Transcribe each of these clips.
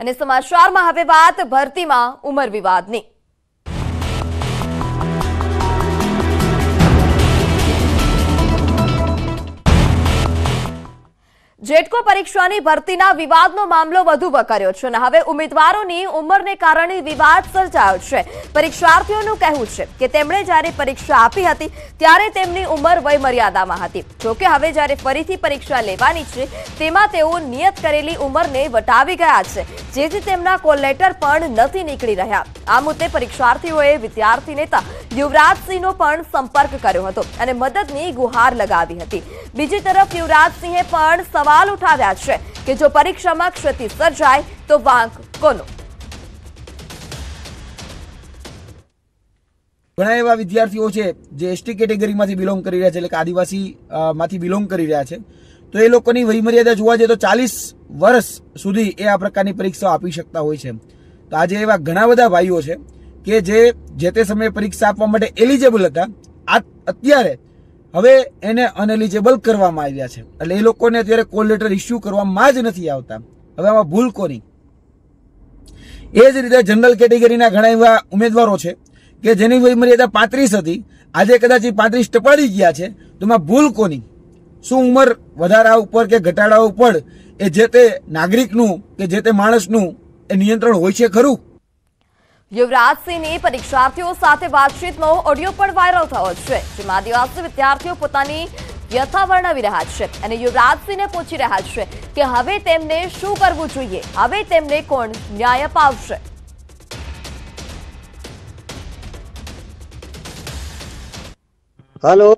અને સમાચારમાં હવે વાત ભરતીમાં ઉંમર વિવાદની જેટકો પરીક્ષાની ભરતીના વિવાદનો મામલો વધુ વકર્યો છે અને હવે ઉમેદવારોની ઉંમરને કારણે વિવાદ સર્જાયો છે પરીક્ષાર્થીઓનું કહેવું છે કે તેમણે જ્યારે પરીક્ષા આપી હતી ત્યારે તેમની ઉંમર વયમર્યાદામાં હતી જોકે હવે જ્યારે ફરીથી પરીક્ષા લેવાની છે તેમાં તેઓ નિયત કરેલી ઉંમરને વટાવી ગયા છે જેથી તેમના કોલ લેટર પણ નથી નીકળી રહ્યા આ મુદ્દે પરીક્ષાર્થીઓએ વિદ્યાર્થી નેતા યુવરાજસિંહનો પણ સંપર્ક કર્યો હતો અને મદદની ગુહાર લગાવી હતી બીજી તરફ યુવરાજસિંહે પણ સવાલ સવાલ ઉઠાવ્યા છે કે જો પરીક્ષામાં ક્ષતિ સર્જાય તો વાંક કોનો ઘણા એવા વિદ્યાર્થીઓ છે જે એસટી કેટેગરીમાંથી બિલોંગ કરી રહ્યા છે એટલે કે આદિવાસી માંથી બિલોંગ કરી રહ્યા છે તો એ લોકોની વયમર્યાદા જોવા જઈએ તો ચાલીસ વર્ષ સુધી એ આ પ્રકારની પરીક્ષાઓ આપી શકતા હોય છે તો આજે એવા ઘણા બધા ભાઈઓ છે કે જે જે તે સમયે પરીક્ષા આપવા માટે એલિજેબલ હતા આ અત્યારે હવે એને અનએલિજેબલ કરવામાં આવ્યા છે એટલે એ લોકોને અત્યારે કોલ લેટર ઇસ્યુ કરવામાં જ નથી આવતા હવે આમાં ભૂલ કોની એ જ રીતે જનરલ કેટેગરીના ઘણા એવા ઉમેદવારો છે કે જેની વય મર્યાદા પાંત્રીસ હતી આજે કદાચ એ પાંત્રીસ ટપાડી ગયા છે તો એમાં ભૂલ કોની શું ઉંમર વધારા ઉપર કે ઘટાડા ઉપર એ જે તે નાગરિકનું કે જે તે માણસનું એ નિયંત્રણ હોય છે ખરું યુવરાજસિંહની પરીક્ષાર્થીઓ સાથે વાતચીતનો ઓડિયો પણ વાયરલ થયો છે જેમાં આદિવાસી વિદ્યાર્થીઓ પોતાની વ્યથા વર્ણવી રહ્યા છે અને યુવરાજસિંહને પૂછી રહ્યા છે કે હવે તેમને શું કરવું જોઈએ હવે તેમને કોણ ન્યાય અપાવશે હેલો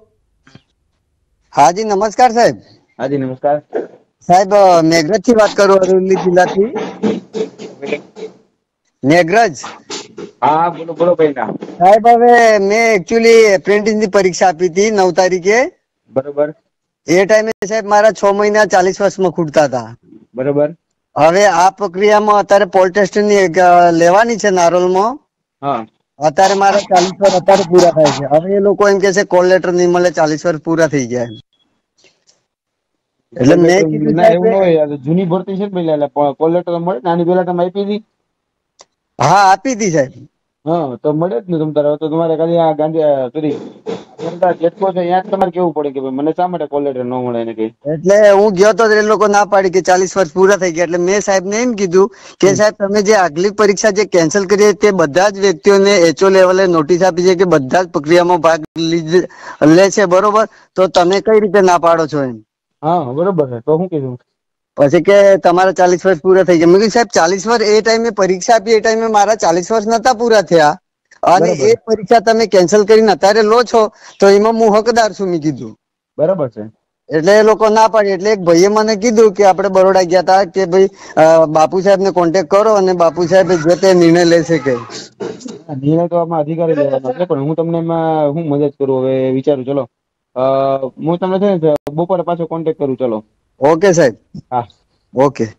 હાજી નમસ્કાર સાહેબ હાજી નમસ્કાર સાહેબ મેઘરજ થી વાત કરું અરવલ્લી થી મેઘરજ હા બોલો બોલો ભાઈ ના સાહેબ હવે મેં એકચ્યુઅલી એપ્રેન્ટિસ ની પરીક્ષા આપી હતી નવ તારીખે બરોબર એ ટાઈમે સાહેબ મારા છ મહિના ચાલીસ વર્ષમાં ખૂટતા હતા બરોબર હવે આ પ્રક્રિયામાં અત્યારે પોલ ટેસ્ટ ની લેવાની છે નારોલમાં હા અત્યારે મારા ચાલીસ વર્ષ અત્યારે પૂરા થાય છે હવે એ લોકો એમ કે છે કોલ લેટર નહીં મળે ચાલીસ વર્ષ પૂરા થઈ ગયા એટલે મેં કીધું જૂની ભરતી છે ને પેલા કોલ લેટર મળે નાની પેલા તમે આપી હતી હા આપી હતી સાહેબ હા તો મળે જ ને તમ તારે તો તમારે ખાલી આ ગાંધી સોરી જનતા જેટકો છે ત્યાં તમારે કેવું પડે કે મને શા માટે કોલ લેટર ન મળે એને કઈ એટલે હું ગયો તો એ લોકો ના પાડી કે ચાલીસ વર્ષ પૂરા થઈ ગયા એટલે મેં સાહેબ ને એમ કીધું કે સાહેબ તમે જે આગલી પરીક્ષા જે કેન્સલ કરી તે બધા જ વ્યક્તિઓને એચઓ લેવલે નોટિસ આપી છે કે બધા જ પ્રક્રિયામાં ભાગ લે છે બરોબર તો તમે કઈ રીતે ના પાડો છો એમ હા બરોબર તો હું કીધું પછી કે તમારા ચાલીસ વર્ષ પૂરા થઈ ગયા મેં સાહેબ ચાલીસ વર્ષ એ ટાઈમે પરીક્ષા આપી એ ટાઈમે મારા ચાલીસ વર્ષ નતા પૂરા થયા અને એ પરીક્ષા તમે કેન્સલ કરીને અત્યારે લો છો તો એમાં હું હકદાર છું મેં કીધું બરાબર છે એટલે એ લોકો ના પાડી એટલે એક ભાઈએ મને કીધું કે આપણે બરોડા ગયા હતા કે ભાઈ બાપુ સાહેબ ને કોન્ટેક્ટ કરો અને બાપુ સાહેબ જે તે નિર્ણય લેશે કે નિર્ણય તો આમાં અધિકારી લેવાનો પણ હું તમને એમાં હું મદદ કરું હવે વિચારું ચલો હું તમને છે ને બપોરે પાછો કોન્ટેક્ટ કરું ચલો Okay sir. Ah. Okay.